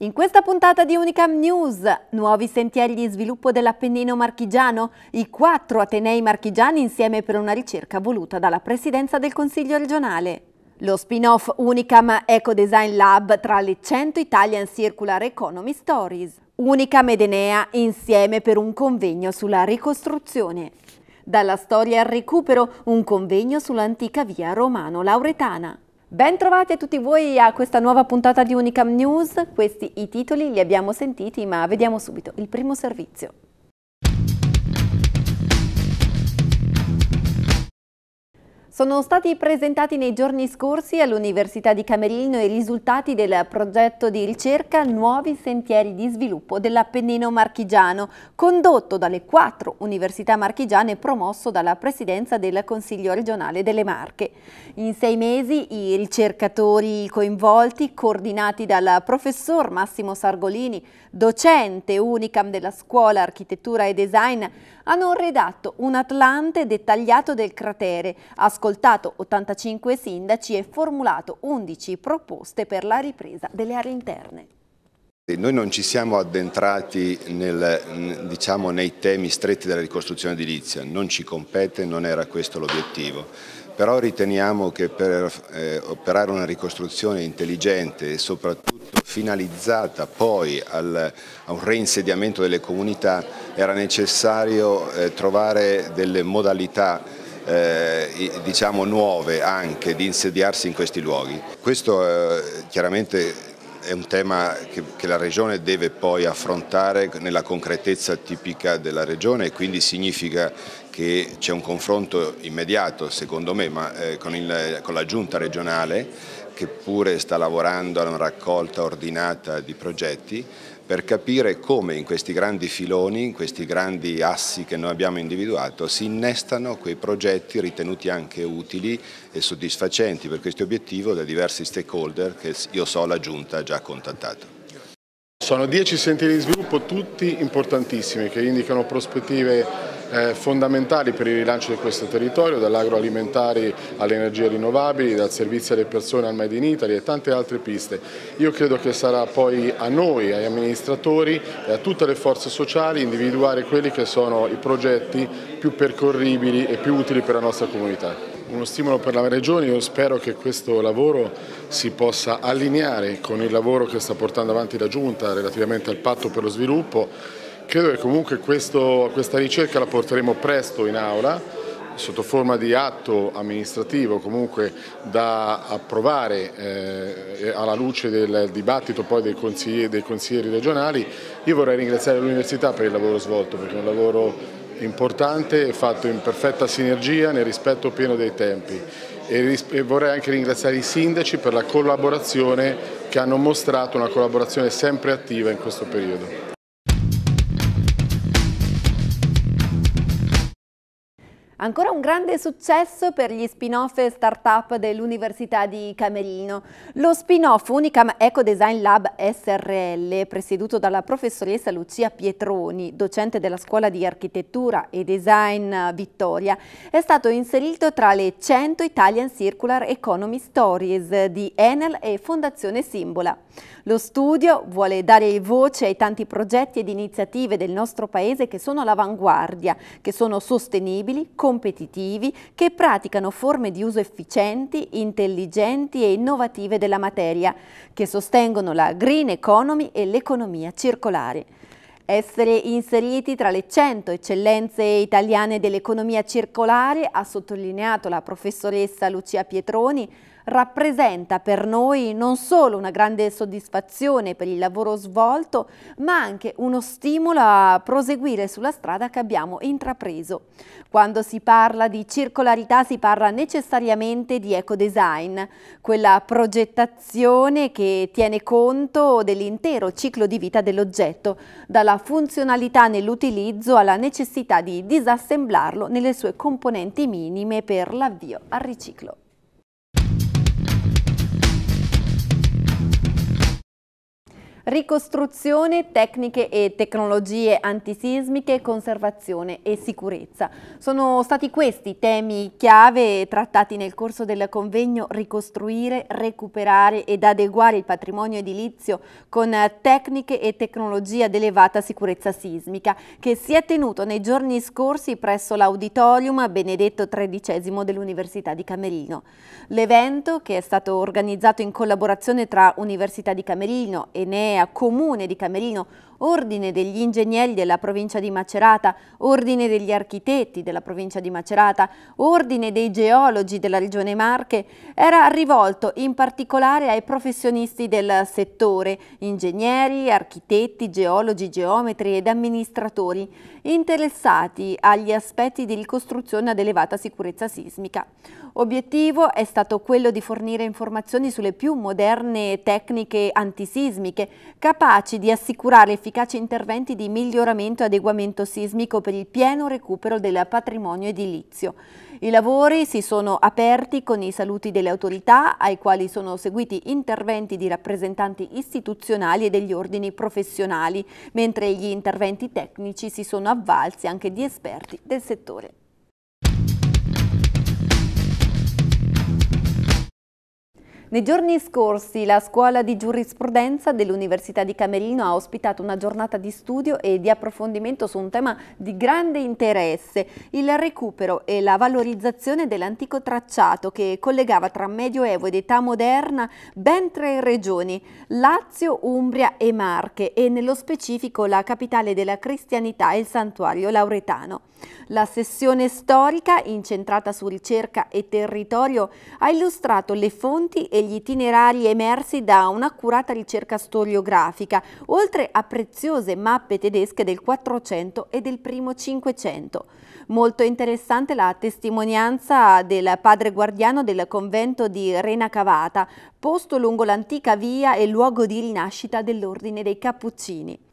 In questa puntata di Unicam News, nuovi sentieri di sviluppo dell'Appennino marchigiano, i quattro Atenei marchigiani insieme per una ricerca voluta dalla Presidenza del Consiglio regionale. Lo spin-off Unicam Eco Design Lab tra le 100 Italian Circular Economy Stories. Unicam ed Enea insieme per un convegno sulla ricostruzione. Dalla storia al recupero, un convegno sull'antica via romano-lauretana. Bentrovati a tutti voi a questa nuova puntata di Unicam News. Questi i titoli li abbiamo sentiti, ma vediamo subito il primo servizio. Sono stati presentati nei giorni scorsi all'Università di Camerino i risultati del progetto di ricerca Nuovi Sentieri di Sviluppo dell'Appennino Marchigiano, condotto dalle quattro università marchigiane e promosso dalla Presidenza del Consiglio regionale delle Marche. In sei mesi i ricercatori coinvolti, coordinati dal professor Massimo Sargolini, docente unicam della Scuola Architettura e Design, hanno redatto un atlante dettagliato del cratere, ascoltato ascoltato 85 sindaci e formulato 11 proposte per la ripresa delle aree interne. Noi non ci siamo addentrati nel, diciamo, nei temi stretti della ricostruzione edilizia, non ci compete, non era questo l'obiettivo, però riteniamo che per eh, operare una ricostruzione intelligente e soprattutto finalizzata poi al, a un reinsediamento delle comunità era necessario eh, trovare delle modalità eh, diciamo nuove anche di insediarsi in questi luoghi. Questo eh, chiaramente è un tema che, che, la Regione deve poi affrontare nella concretezza tipica della Regione e quindi significa che c'è un confronto immediato, secondo me, ma, eh, con, il, con la Giunta regionale che pure sta lavorando a una raccolta ordinata di progetti per capire come in questi grandi filoni, in questi grandi assi che noi abbiamo individuato, si innestano quei progetti ritenuti anche utili e soddisfacenti per questo obiettivo da diversi stakeholder che io so la Giunta ha già contattato. Sono dieci sentieri di sviluppo, tutti importantissimi, che indicano prospettive eh, fondamentali per il rilancio di questo territorio, dall'agroalimentare alle energie rinnovabili, dal servizio alle persone al Made in Italy e tante altre piste. Io credo che sarà poi a noi, agli amministratori e a tutte le forze sociali individuare quelli che sono i progetti più percorribili e più utili per la nostra comunità uno stimolo per la Regione, io spero che questo lavoro si possa allineare con il lavoro che sta portando avanti la Giunta relativamente al patto per lo sviluppo Credo che comunque questo, questa ricerca la porteremo presto in aula sotto forma di atto amministrativo comunque da approvare eh, alla luce del dibattito poi dei consiglieri, dei consiglieri regionali. Io vorrei ringraziare l'Università per il lavoro svolto perché è un lavoro importante e fatto in perfetta sinergia nel rispetto pieno dei tempi e, vorrei anche ringraziare i sindaci per la collaborazione che hanno mostrato, una collaborazione sempre attiva in questo periodo. Ancora un grande successo per gli spin-off e start-up dell'Università di Camerino. Lo spin-off Unicam Eco Design Lab SRL, presieduto dalla professoressa Lucia Pietroni, docente della Scuola di Architettura e Design eh, Vittoria, è stato inserito tra le 100 Italian Circular Economy Stories di Enel e Fondazione Simbola. Lo studio vuole dare voce ai tanti progetti ed iniziative del nostro paese che sono all'avanguardia, che sono sostenibili, competitivi che praticano forme di uso efficienti, intelligenti e innovative della materia, che sostengono la green economy e l'economia circolare. Essere inseriti tra le 100 eccellenze italiane dell'economia circolare, ha sottolineato la professoressa Lucia Pietroni, rappresenta per noi non solo una grande soddisfazione per il lavoro svolto, ma anche uno stimolo a proseguire sulla strada che abbiamo intrapreso. Quando si parla di circolarità si parla necessariamente di ecodesign, quella progettazione che tiene conto dell'intero ciclo di vita dell'oggetto, dalla funzionalità nell'utilizzo alla necessità di disassemblarlo nelle sue componenti minime per l'avvio al riciclo. ricostruzione, tecniche e tecnologie antisismiche, conservazione e sicurezza. Sono stati questi temi chiave trattati nel corso del convegno Ricostruire, recuperare ed adeguare il patrimonio edilizio con tecniche e tecnologie ad elevata sicurezza sismica, che si è tenuto nei giorni scorsi presso l'auditorium Benedetto XIII dell'Università di Camerino. L'evento, che è stato organizzato in collaborazione tra Università di Camerino, Enea, Comune di Camerino Ordine degli Ingegneri della provincia di Macerata, Ordine degli Architetti della provincia di Macerata, Ordine dei Geologi della regione Marche, era rivolto in particolare ai professionisti del settore, ingegneri, architetti, geologi, geometri ed amministratori, interessati agli aspetti di ricostruzione ad elevata sicurezza sismica. Obiettivo è stato quello di fornire informazioni sulle più moderne tecniche antisismiche, capaci di assicurare efficaci interventi di miglioramento e adeguamento sismico per il pieno recupero del patrimonio edilizio. I lavori si sono aperti con i saluti delle autorità, ai quali sono seguiti interventi di rappresentanti istituzionali e degli ordini professionali, mentre gli interventi tecnici si sono avvalsi anche di esperti del settore. Nei giorni scorsi la scuola di giurisprudenza dell'Università di Camerino ha ospitato una giornata di studio e di approfondimento su un tema di grande interesse, il recupero e la valorizzazione dell'antico tracciato che collegava tra Medioevo ed età moderna ben tre regioni, Lazio, Umbria e Marche e nello specifico la capitale della cristianità e il santuario lauretano. La sessione storica, incentrata su ricerca e territorio, ha illustrato le fonti e e gli itinerari emersi da un'accurata ricerca storiografica, oltre a preziose mappe tedesche del 400 e del primo 500. Molto interessante la testimonianza del padre guardiano del convento di Rena Cavata, posto lungo l'antica via e luogo di rinascita dell'ordine dei Cappuccini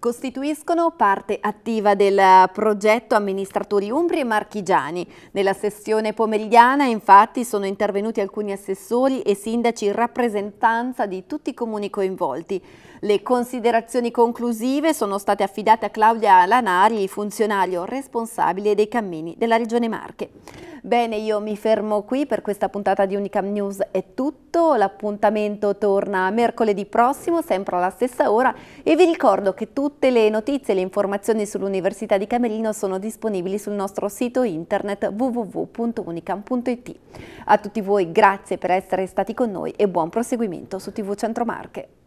costituiscono parte attiva del progetto amministratori umbri e marchigiani. Nella sessione pomeridiana infatti sono intervenuti alcuni assessori e sindaci in rappresentanza di tutti i comuni coinvolti. Le considerazioni conclusive sono state affidate a Claudia Lanari, funzionario responsabile dei cammini della Regione Marche. Bene, io mi fermo qui per questa puntata di Unicam News è tutto, l'appuntamento torna mercoledì prossimo, sempre alla stessa ora e vi ricordo che tutte le notizie e le informazioni sull'Università di Camerino sono disponibili sul nostro sito internet www.unicam.it. A tutti voi grazie per essere stati con noi e buon proseguimento su TV Centro Marche.